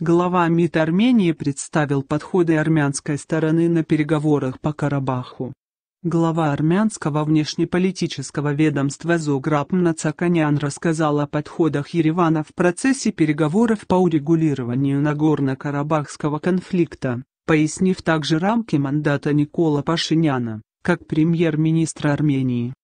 Глава МИД Армении представил подходы армянской стороны на переговорах по Карабаху. Глава армянского внешнеполитического ведомства Зограб Мнацаканян рассказал о подходах Еревана в процессе переговоров по урегулированию Нагорно-Карабахского конфликта, пояснив также рамки мандата Никола Пашиняна, как премьер-министра Армении.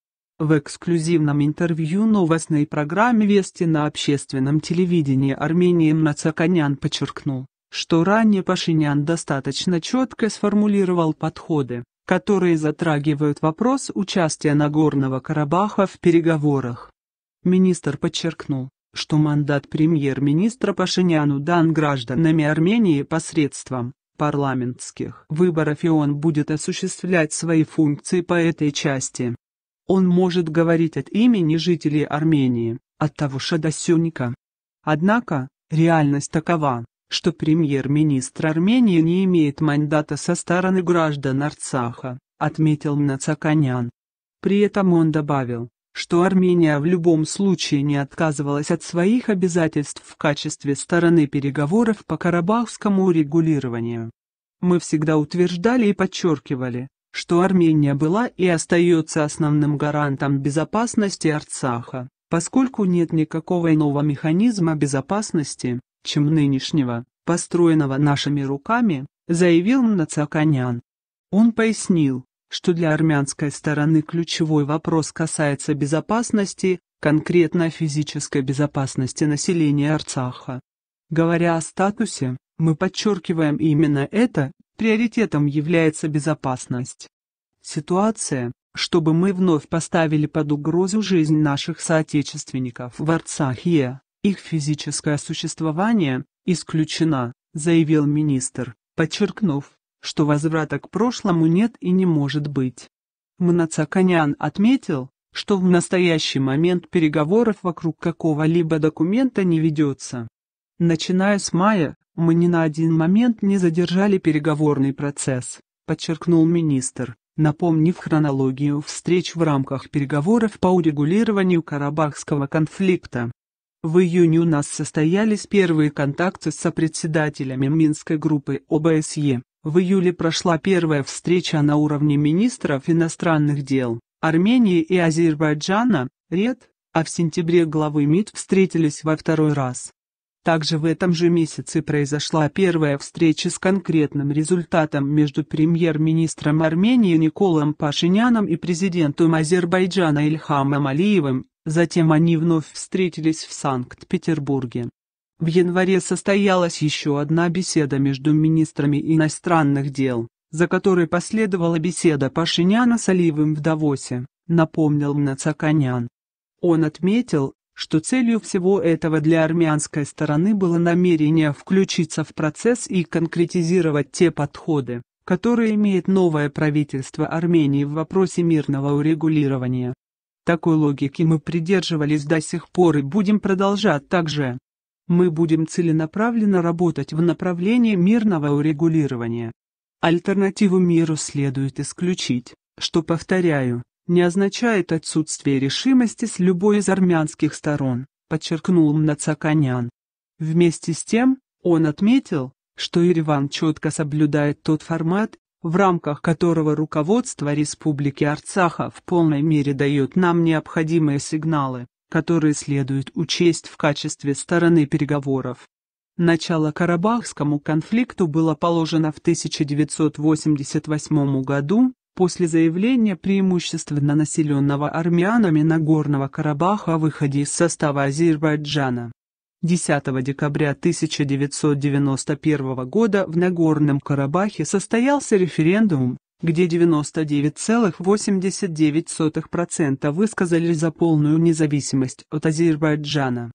В эксклюзивном интервью новостной программе «Вести» на общественном телевидении Армении Мнацаканян подчеркнул, что ранее Пашинян достаточно четко сформулировал подходы, которые затрагивают вопрос участия Нагорного Карабаха в переговорах. Министр подчеркнул, что мандат премьер-министра Пашиняну дан гражданами Армении посредством парламентских выборов и он будет осуществлять свои функции по этой части. Он может говорить от имени жителей Армении, от того Шадасюника. Однако, реальность такова, что премьер-министр Армении не имеет мандата со стороны граждан Арцаха, отметил Мнацаканян. При этом он добавил, что Армения в любом случае не отказывалась от своих обязательств в качестве стороны переговоров по карабахскому урегулированию. Мы всегда утверждали и подчеркивали, что Армения была и остается основным гарантом безопасности Арцаха, поскольку нет никакого иного механизма безопасности, чем нынешнего, построенного нашими руками, заявил Мнацаканян. Он пояснил, что для армянской стороны ключевой вопрос касается безопасности, конкретно физической безопасности населения Арцаха. Говоря о статусе, мы подчеркиваем именно это Приоритетом является безопасность. Ситуация, чтобы мы вновь поставили под угрозу жизнь наших соотечественников в Арцахе, их физическое существование, исключена, заявил министр, подчеркнув, что возврата к прошлому нет и не может быть. Мнацаканян отметил, что в настоящий момент переговоров вокруг какого-либо документа не ведется. Начиная с мая, мы ни на один момент не задержали переговорный процесс, подчеркнул министр, напомнив хронологию встреч в рамках переговоров по урегулированию Карабахского конфликта. В июне у нас состоялись первые контакты с сопредседателями Минской группы ОБСЕ. В июле прошла первая встреча на уровне министров иностранных дел Армении и Азербайджана, РЕД, а в сентябре главы МИД встретились во второй раз. Также в этом же месяце произошла первая встреча с конкретным результатом между премьер-министром Армении Николом Пашиняном и президентом Азербайджана Ильхамом Алиевым, затем они вновь встретились в Санкт-Петербурге. В январе состоялась еще одна беседа между министрами иностранных дел, за которой последовала беседа Пашиняна с Алиевым в Давосе, напомнил Нацаканян. Он отметил, что целью всего этого для армянской стороны было намерение включиться в процесс и конкретизировать те подходы, которые имеет новое правительство Армении в вопросе мирного урегулирования. Такой логики мы придерживались до сих пор и будем продолжать также. Мы будем целенаправленно работать в направлении мирного урегулирования. Альтернативу миру следует исключить, что, повторяю, не означает отсутствие решимости с любой из армянских сторон, подчеркнул Мнацаканян. Вместе с тем, он отметил, что Ереван четко соблюдает тот формат, в рамках которого руководство Республики Арцаха в полной мере дает нам необходимые сигналы, которые следует учесть в качестве стороны переговоров. Начало Карабахскому конфликту было положено в 1988 году, после заявления преимущественно населенного армянами Нагорного Карабаха о выходе из состава Азербайджана. 10 декабря 1991 года в Нагорном Карабахе состоялся референдум, где 99,89% высказали за полную независимость от Азербайджана.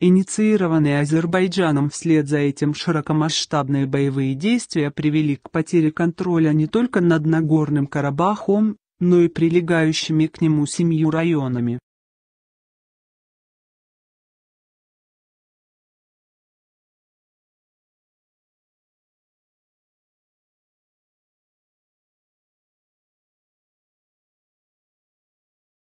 Инициированные Азербайджаном вслед за этим широкомасштабные боевые действия привели к потере контроля не только над Нагорным Карабахом, но и прилегающими к нему семью районами.